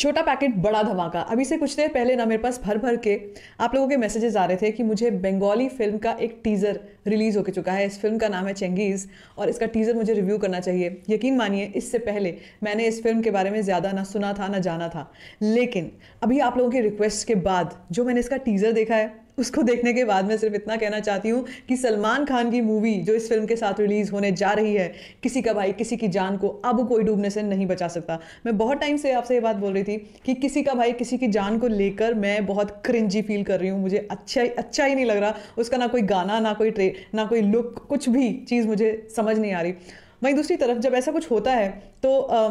छोटा पैकेट बड़ा धमाका अभी से कुछ देर पहले ना मेरे पास भर भर के आप लोगों के मैसेजेस आ रहे थे कि मुझे बंगाली फिल्म का एक टीज़र रिलीज़ हो चुका है इस फिल्म का नाम है चंगीज़ और इसका टीज़र मुझे रिव्यू करना चाहिए यकीन मानिए इससे पहले मैंने इस फिल्म के बारे में ज़्यादा ना सुना था ना जाना था लेकिन अभी आप लोगों की रिक्वेस्ट के बाद जो मैंने इसका टीज़र देखा है उसको देखने के बाद मैं सिर्फ इतना कहना चाहती हूँ कि सलमान खान की मूवी जो इस फिल्म के साथ रिलीज़ होने जा रही है किसी का भाई किसी की जान को अब कोई डूबने से नहीं बचा सकता मैं बहुत टाइम से आपसे ये बात बोल रही थी कि किसी का भाई किसी की जान को लेकर मैं बहुत क्रिंजी फील कर रही हूँ मुझे अच्छा ही अच्छा ही नहीं लग रहा उसका ना कोई गाना ना कोई ट्रे ना कोई लुक कुछ भी चीज़ मुझे समझ नहीं आ रही वहीं दूसरी तरफ जब ऐसा कुछ होता है तो आ,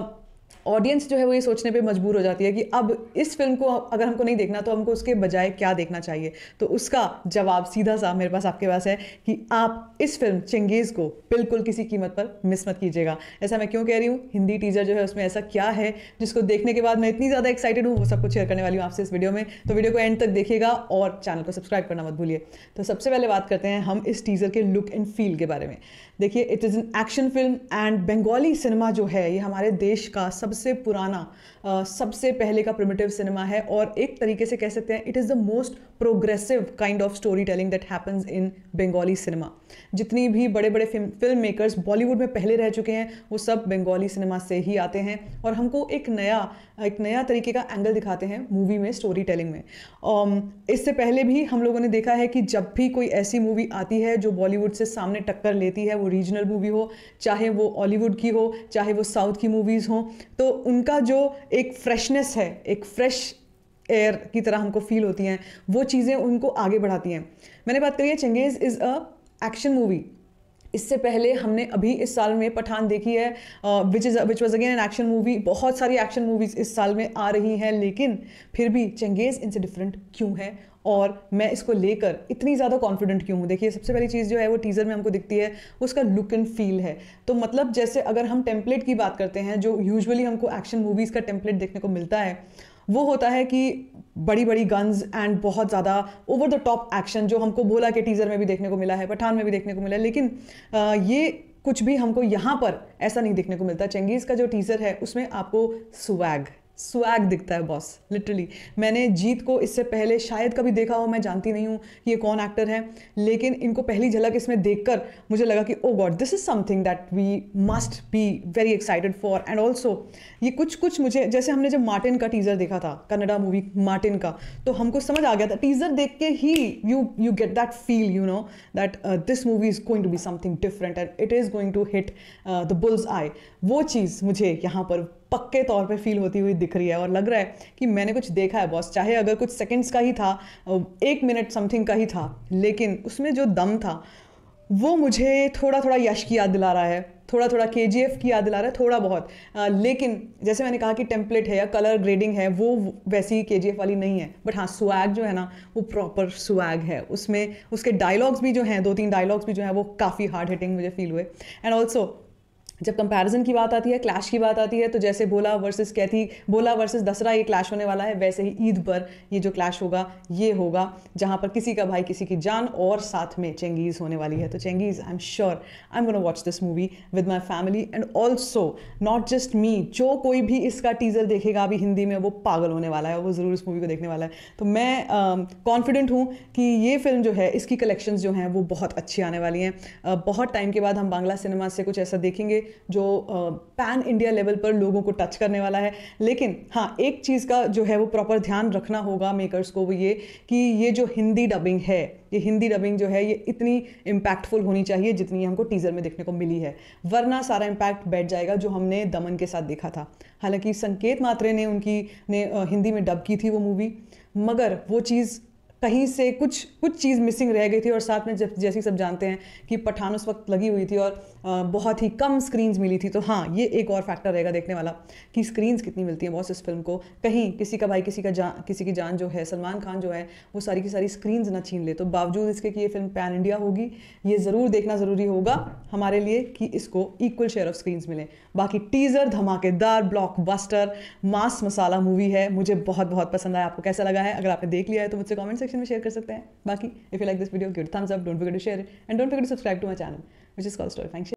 ऑडियंस जो है वो ये सोचने पे मजबूर हो जाती है कि अब इस फिल्म को अगर हमको नहीं देखना तो हमको उसके बजाय क्या देखना चाहिए तो उसका जवाब सीधा सा मेरे पास आपके पास है कि आप इस फिल्म चंगेज़ को बिल्कुल किसी कीमत पर मिस मत कीजिएगा ऐसा मैं क्यों कह रही हूँ हिंदी टीजर जो है उसमें ऐसा क्या है जिसको देखने के बाद मैं इतनी ज़्यादा एक्साइटेड हूँ वो सब कुछ शेयर करने वाली हूँ आपसे इस वीडियो में तो वीडियो को एंड तक देखिएगा और चैनल को सब्सक्राइब करना मत भूलिए तो सबसे पहले बात करते हैं हम इस टीज़र के लुक एंड फील के बारे में देखिए it is an action film and Bengali cinema जो है ये हमारे देश का सबसे सबसे पुराना सबसे पहले का प्रिमिटिव सिनेमा है और एक तरीके से कह सकते हैं it is the most progressive kind of story telling that happens in Bengali cinema जितनी भी बड़े बड़े फिल्म मेकर्स बॉलीवुड में पहले रह चुके हैं वो सब बंगाली सिनेमा से ही आते हैं और हमको एक नया एक नया तरीके का एंगल दिखाते हैं मूवी में स्टोरी टेलिंग में um, इससे पहले भी हम लोगों ने देखा है कि जब भी कोई ऐसी मूवी आती है जो बॉलीवुड से सामने टक्कर लेती है वो रीजनल मूवी हो चाहे वो हॉलीवुड की हो चाहे वो साउथ की मूवीज़ हों तो उनका जो एक फ्रेशनेस है एक फ्रेश एयर की तरह हमको फील होती हैं वो चीज़ें उनको आगे बढ़ाती हैं मैंने बात करी है Chengiz is a action movie इससे पहले हमने अभी इस साल में पठान देखी है which is which was again an action movie बहुत सारी एक्शन मूवीज़ इस साल में आ रही हैं लेकिन फिर भी चंगेज़ इनसे डिफरेंट क्यों है और मैं इसको लेकर इतनी ज़्यादा कॉन्फिडेंट क्यों हूँ देखिए सबसे पहली चीज़ जो है वो टीज़र में हमको दिखती है उसका लुक एंड फील है तो मतलब जैसे अगर हम टेम्पलेट की बात करते हैं जो यूजुअली हमको एक्शन मूवीज़ का टेम्पलेट देखने को मिलता है वो होता है कि बड़ी बड़ी गन्स एंड बहुत ज़्यादा ओवर द टॉप एक्शन जो हमको बोला के टीज़र में भी देखने को मिला है पठान में भी देखने को मिला है लेकिन आ, ये कुछ भी हमको यहाँ पर ऐसा नहीं देखने को मिलता चंगेज़ का जो टीज़र है उसमें आपको स्वैग स्वैग दिखता है बॉस लिटरली मैंने जीत को इससे पहले शायद कभी देखा हो मैं जानती नहीं हूँ ये कौन एक्टर है लेकिन इनको पहली झलक इसमें देखकर मुझे लगा कि oh God this is something that we must be very excited for and also ये कुछ कुछ मुझे जैसे हमने जब मार्टिन का टीज़र देखा था कन्नडा मूवी मार्टिन का तो हमको समझ आ गया था टीज़र देख के ही you you get that feel you know that this movie is going to be something different and it is going to hit the bulls eye वो चीज़ मुझे यहाँ पर पक्के तौर पे फील होती हुई दिख रही है और लग रहा है कि मैंने कुछ देखा है बॉस चाहे अगर कुछ सेकंड्स का ही था एक मिनट समथिंग का ही था लेकिन उसमें जो दम था वो मुझे थोड़ा थोड़ा यश की याद दिला रहा है थोड़ा थोड़ा के जी एफ की याद दिला रहा है थोड़ा बहुत आ, लेकिन जैसे मैंने कहा कि टेम्पलेट है या कलर ग्रेडिंग है वो वैसी के जी एफ वाली नहीं है बट हाँ स्वैग जो है ना वो प्रॉपर स्वैग है उसमें उसके डायलॉग्स भी जो हैं दो तीन डायलॉग्स भी जो हैं वो काफ़ी हार्ड हिटिंग मुझे फील हुए एंड ऑल्सो जब कंपैरिजन की बात आती है क्लैश की बात आती है तो जैसे भोला वर्सेस कैथी भोला वर्सेस दसरा ये क्लैश होने वाला है वैसे ही ईद पर ये जो क्लैश होगा ये होगा जहाँ पर किसी का भाई किसी की जान और साथ में चेंगीज़ होने वाली है तो Chengiz I am sure I am gonna watch this movie with my family and also not just me जो कोई भी इसका टीजर देखेगा अभी हिंदी में वो पागल होने वाला है वो ज़रूर इस मूवी को देखने वाला है तो मैं कॉन्फिडेंट uh, हूँ कि ये फिल्म जो है इसकी कलेक्शंस जो हैं वो बहुत अच्छी आने वाली हैं uh, बहुत टाइम के बाद हम बांग्ला सिनेमा से कुछ ऐसा देखेंगे जो पैन इंडिया लेवल पर लोगों को टच करने वाला है लेकिन हाँ एक चीज़ का जो है वो प्रॉपर ध्यान रखना होगा मेकर्स को वो ये कि ये जो हिंदी डबिंग है ये हिंदी डबिंग जो है ये इतनी इम्पैक्टफुल होनी चाहिए जितनी हमको टीज़र में देखने को मिली है वरना सारा इम्पैक्ट बैठ जाएगा जो हमने दमन के साथ देखा था हालांकि संकेत मात्रे ने उनकी ने हिंदी में डब की थी वो मूवी मगर वो चीज़ कहीं से कुछ कुछ चीज़ मिसिंग रह गई थी और साथ में जब जैसे सब जानते हैं कि पठान उस वक्त लगी हुई थी और बहुत ही कम स्क्रीन्स मिली थी तो हाँ ये एक और फैक्टर रहेगा देखने वाला कि स्क्रीन्स कितनी मिलती हैं बॉस इस फिल्म को कहीं किसी का भाई किसी का जान किसी की जान जो है सलमान खान जो है वो सारी की सारी स्क्रीन्स ना छीन ले तो बावजूद इसके कि ये फिल्म पैन इंडिया होगी ये ज़रूर देखना ज़रूरी होगा हमारे लिए कि इसको इक्वल शेयर ऑफ स्क्रीन्स मिले बाकी टीज़र धमाकेदार ब्लॉक मास मसाला मूवी है मुझे बहुत बहुत पसंद आया आपको कैसा लगा है अगर आपने देख लिया है तो मुझसे कॉमेंट्स सेक्शन में शेयर कर सकते हैं बाकी if you like this video give thumbs up don't forget to share and don't forget to subscribe to my channel which is call story